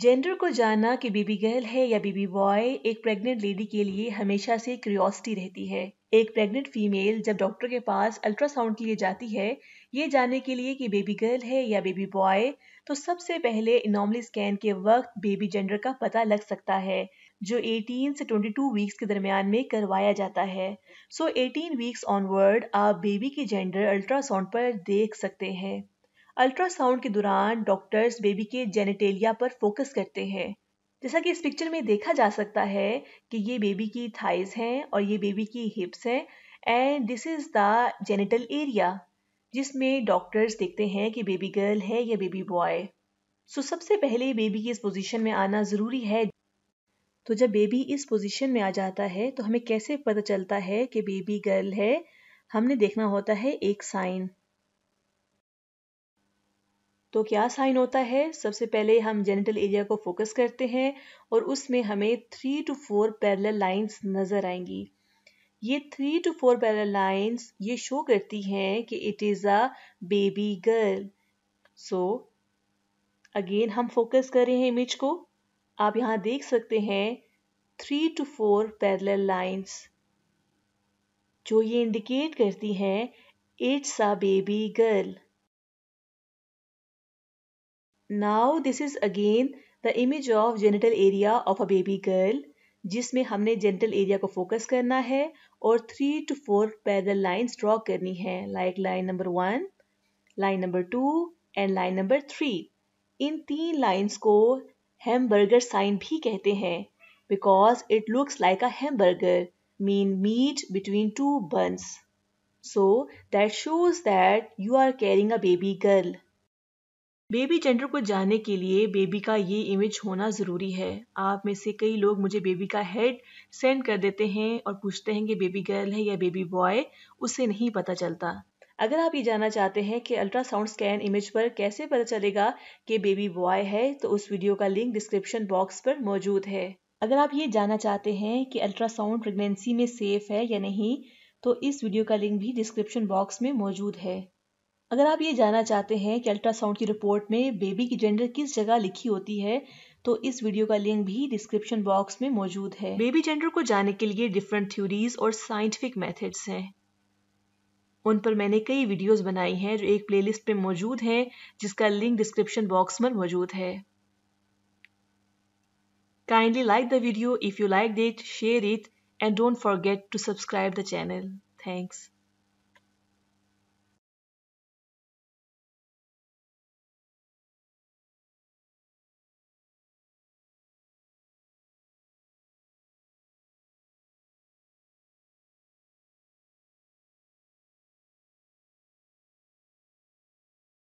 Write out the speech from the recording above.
gender को जानना कि बेबी गर्ल है या बेबी बॉय एक प्रेग्नेंट लेडी के लिए हमेशा से क्यूरियोसिटी रहती है एक प्रेग्नेंट फीमेल जब डॉक्टर के पास अल्ट्रासाउंड के लिए जाती है ये जानने के लिए कि बेबी गर्ल है या बेबी बॉय तो सबसे पहले इनॉमली स्कैन के वक्त बेबी जेंडर का पता लग सकता है जो 18 से 22 वीक्स के दरमियान में करवाया जाता है सो so 18 वीक्स ऑनवर्ड आप बेबी के जेंडर अल्ट्रासाउंड पर देख सकते हैं अल्ट्रासाउंड के दौरान डॉक्टर्स बेबी के जेनेटेलिया पर फोकस करते हैं जैसा कि इस पिक्चर में देखा जा सकता है कि ये बेबी की थाइज हैं और ये बेबी की हिप्स हैं and this is the genital area जिसमें डॉक्टर्स देखते हैं कि बेबी गर्ल है या बेबी बॉय सो सबसे पहले बेबी की इस पोजीशन में आना ज़रूरी है तो जब बेबी इस पोजीशन में आ जाता है तो हमें कैसे पता चलता है कि बेबी गर्ल है हमने देखना होता है एक साइन तो क्या साइन होता है सबसे पहले हम जेनिटल एरिया को फोकस करते हैं और उसमें हमें three to four parallel lines नज़र आएंगी ये three to four parallel lines ये शो करती हैं कि it is a baby girl so again हम फोकस कर रहे हैं इमेज को आप यहाँ देख सकते हैं three to four parallel lines जो ये इंडिकेट करती हैं it's a baby girl now this is again the image of genital area of a baby girl जिसमें हमने जेनिटल एरिया को फोकस करना है और three to four parallel lines draw करनी है like line number one line number two and line number three इन तीन लाइन्स को हैमबर्गर साइन भी कहते हैं it looks like a a burger mean meat between two buns so that shows that you are carrying a baby girl baby gender को जानने के लिए बेबी का ये इमेज होना ज़रूरी है आप में से कई लोग मुझे बेबी का हेड सेंड कर देते हैं और पूछते हैं कि बेबी गर्ल है या बेबी बॉय उसे नहीं पता चलता अगर आप ये जानना चाहते हैं कि अल्ट्रासाउंड स्कैन इमेज पर कैसे पता चलेगा कि बेबी बॉय है तो उस वीडियो का लिंक डिस्क्रिप्शन बॉक्स पर मौजूद है अगर आप ये जानना चाहते हैं कि अल्ट्रासाउंड प्रेगनेंसी में सेफ है या नहीं तो इस वीडियो का लिंक भी डिस्क्रिप्शन बॉक्स में मौजूद है अगर आप ये जानना चाहते हैं कि अल्ट्रासाउंड की रिपोर्ट में बेबी की जेंडर किस जगह लिखी होती है तो इस वीडियो का लिंक भी डिस्क्रिप्शन बॉक्स में मौजूद है बेबी जेंडर को जानने के लिए डिफरेंट थ्योरीज और साइंटिफिक मेथड्स हैं उन पर मैंने कई वीडियोस बनाई हैं जो एक प्लेलिस्ट में मौजूद हैं जिसका लिंक डिस्क्रिप्शन बॉक्स में मौजूद है kindly like the video if you like it share it and don't forget to subscribe the channel thanks